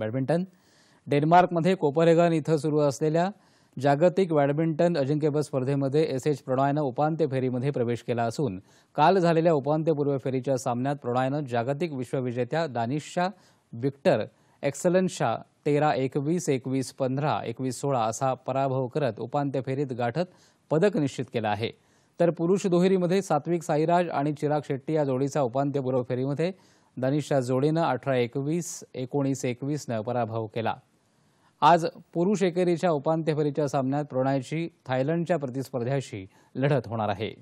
badminton डेन्मार्कमध्ये कोपरेगन इथं सुरू असलेल्या जागतिक बॅडमिंटन अजिंक्यपद स्पर्धेमध्ये एस एच प्रणॉयनं उपांत्य फेरीमध्ये प्रवेश केला असून काल झालेल्या उपांत्यपूर्व फेरीच्या सामन्यात प्रणॉयनं जागतिक विश्वविजेत्या दानिशा विक्टर एक्सलन्सच्या तेरा एकवीस एकवीस पंधरा एकवीस सोळा असा पराभव करत उपांत्य फेरीत गाठत पदक निश्चित केलं आहे तर पुरुष दुहेरीमध्ये सात्विक साईराज आणि चिराग शेट्टी या जोडीचा उपांत्यपूर्व फेरीमध्ये धनिशच्या जोडीनं अठरा एकवीस एकोणीस एकवीसनं पराभव केला आज पुरुष एकेरीच्या उपांत्य फेरीच्या सामन्यात प्रणयची थायलंडच्या प्रतिस्पर्ध्याशी लढत होणार आहे